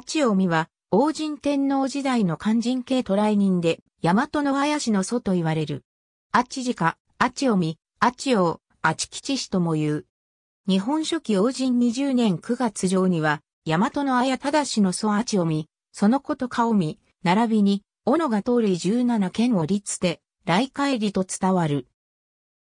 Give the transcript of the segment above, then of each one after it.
チオミは、王神天皇時代の漢人系渡来人で、大和の林の祖と言われる。アチジカ、アチオミ、アチオウ、アチキチ氏とも言う。日本書紀王神20年9月上には、大和の綾忠の祖アチオミ、そのこと顔見、並びに、斧が通り17県を立て、来帰りと伝わる。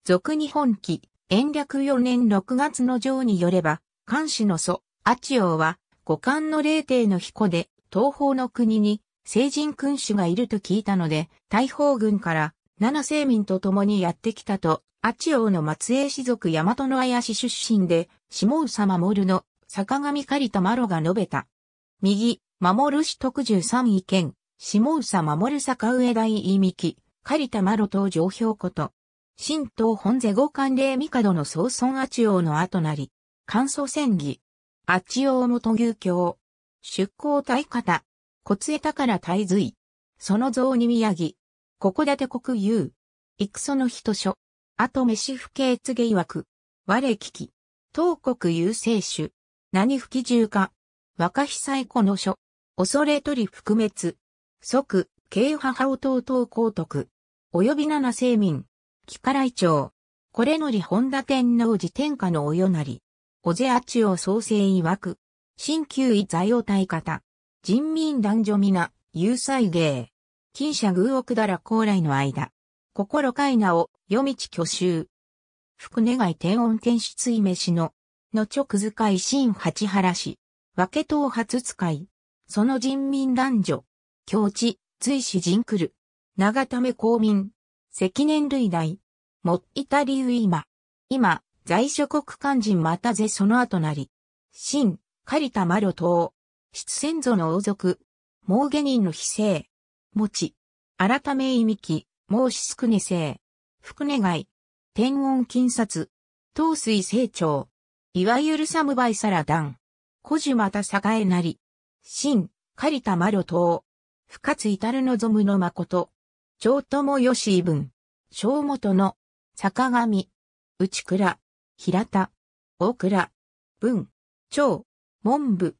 俗日本記、延暦4年6月の上によれば、漢氏の祖、アチオウは、五冠の霊帝の彦で、東方の国に、聖人君主がいると聞いたので、大砲軍から、七聖民と共にやってきたと、アチ王の末裔氏族大和の綾氏出身で、下総守の坂上狩田麻呂が述べた。右、守氏特十三意見、下佐守坂上大井美木、狩田麻呂等上評こと。新東本是五官霊帝の総孫アチ王の後なり、乾燥戦議。八王元牛郷。出港対方。骨枝ら対随。その像に宮城。ここだて国有。戦の人書。あと飯不敬告曰く。我聞き。東国有勢主。何不記重か。若久子の書。恐れ取り覆滅。即、慶母を等等公徳。及び七聖民。木から一これのり本田天皇寺天下のおよなり。小瀬八アチ創生曰く、新旧位座用体型、人民男女皆、有才芸、金社偶奥だら高来の間、心かいなを、夜道挙集。福願い天音天出追飯の、の直使い新八原市、分け党初使い、その人民男女、境地、随死人来る、長ため公民、積年類代、もっいたリウ今、今、在諸国肝心またぜその後なり。新、狩田麻呂等。出先祖の王族。猛下人の非正。持ち。改め意味記、申しすくねい、福願い。天音金札。東水成長。いわゆるサムバイサラダン。古樹また栄えなり。新、狩田麻呂等。深津至る望むの誠。長友義分。小元の、坂上。内倉。平田、大倉、文、長、文部、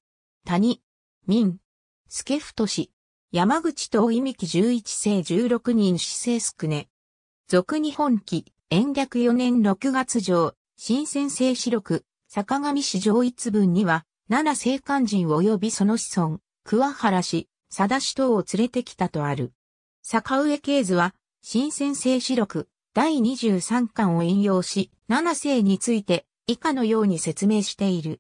谷、民、助太氏、山口東意味紀十一世十六人死生少ね。俗日本記、延暦四年六月上、新鮮生史録、坂上市上一文には、奈良聖官人及びその子孫、桑原氏、佐田氏等を連れてきたとある。坂上慶図は、新鮮生史録、第23巻を引用し、七世について以下のように説明している。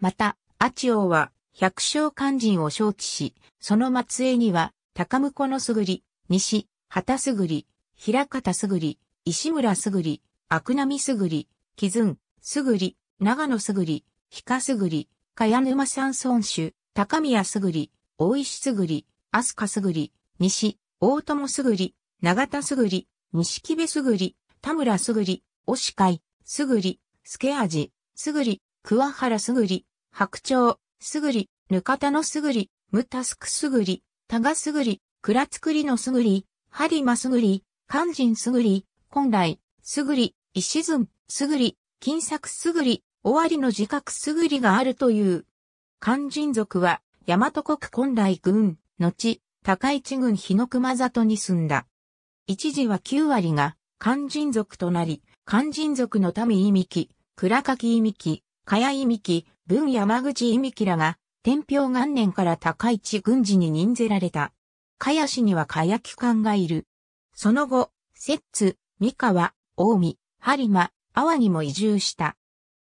また、八王は百姓肝心を招致し、その末裔には高婿のすぐり、西、畑すぐり、平方すぐり、石村すぐり、悪波すぐり、木津、すぐり、長野すぐり、日かすぐり、茅沼山村主、高宮すぐり、大石すぐり、飛鳥すぐり、西、大友すぐり、長田すぐり、西木部すぐり、田村すぐり、押会、すぐり、助味、すぐり、桑原すぐり、白鳥、すぐり、ぬかたのすぐり、むたすくすぐり、たがすぐり、くらつくりのすぐり、はりますぐり、かんじんすぐり、本来、すぐり、石ずん、すぐり、金作すぐり、終わりの自覚すぐりがあるという。肝心族は、大和国本来軍、後、高市郡日の熊里に住んだ。一時は9割が肝心族となり、肝心族の民意き、倉垣意き、茅意き、文山口意幹らが、天平元年から高市軍事に任ぜられた。茅氏には茅機関がいる。その後、摂津、三河、近江、播磨、阿波にも移住した。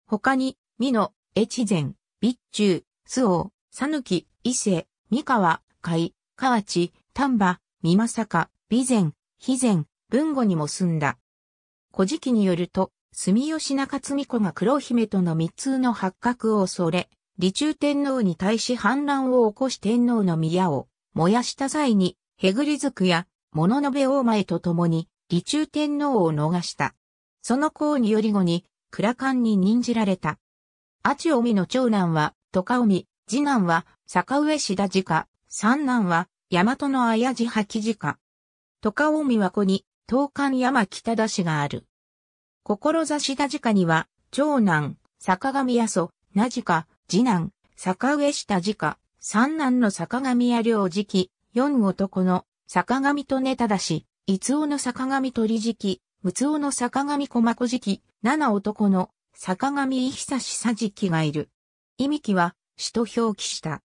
他に、美濃、越前、備中、周防、抜岐、伊勢、三河、海、河内、丹波、美正か、備前、肥前、文後にも住んだ。古事記によると、住吉中津子が黒姫との密通の発覚を恐れ、李中天皇に対し反乱を起こし天皇の宮を燃やした際に、へぐりずくや、物のべ大前と共に、李中天皇を逃した。その功により後に、倉官に任じられた。阿智臣の長男は、戸か臣、次男は、坂上志田次家、三男は、大和の綾地八次家。十日大見和子に、東館山北田市がある。志田下には、長男、坂上八祖、なじか、次男、坂上下地家、三男の坂上や良次期、四男の坂上とねただし、いの坂上鳥次期、六男の坂上駒子次期、七男の坂上伊久志しさ次期がいる。意みきは、死と表記した。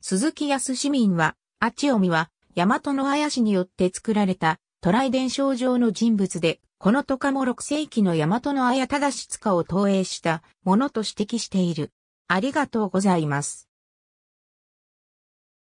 鈴木康市民は、あちおみは、大和の綾氏によって作られた、トライ伝承上の人物で、このトカも6世紀の大和の綾忠し塚を投影したものと指摘している。ありがとうございます。